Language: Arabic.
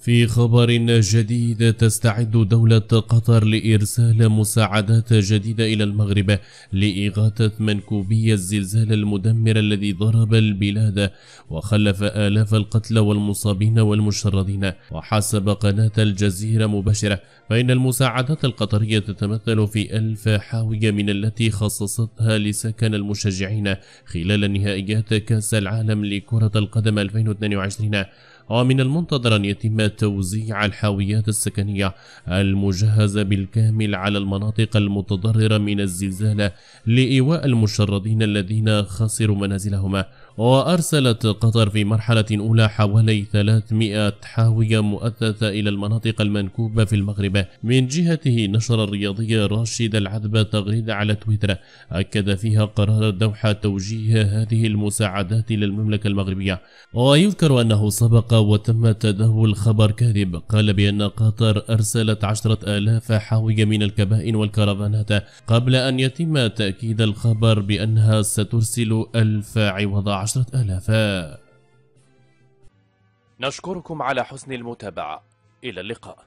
في خبر جديد تستعد دولة قطر لإرسال مساعدات جديدة إلى المغرب لإغاثة منكوبي الزلزال المدمر الذي ضرب البلاد وخلف آلاف القتلى والمصابين والمشردين وحسب قناة الجزيرة مباشرة فإن المساعدات القطرية تتمثل في ألف حاوية من التي خصصتها لسكن المشجعين خلال نهائيات كأس العالم لكرة القدم 2022 ومن المنتظر أن يتم توزيع الحاويات السكنية المجهزة بالكامل على المناطق المتضررة من الزلزال لإيواء المشردين الذين خسروا منازلهم وأرسلت قطر في مرحلة أولى حوالي 300 حاوية مؤثثة إلى المناطق المنكوبة في المغرب من جهته نشر الرياضي راشد العذبة تغريدة على تويتر أكد فيها قرار الدوحة توجيه هذه المساعدات للمملكة المغربية ويذكر أنه سبق وتم تداول خبر كاذب قال بأن قطر أرسلت عشرة آلاف حاوية من الكبائن والكرفانات قبل أن يتم تأكيد الخبر بأنها سترسل ألف عوض عشرة آلاف نشكركم على حسن المتابعة إلى اللقاء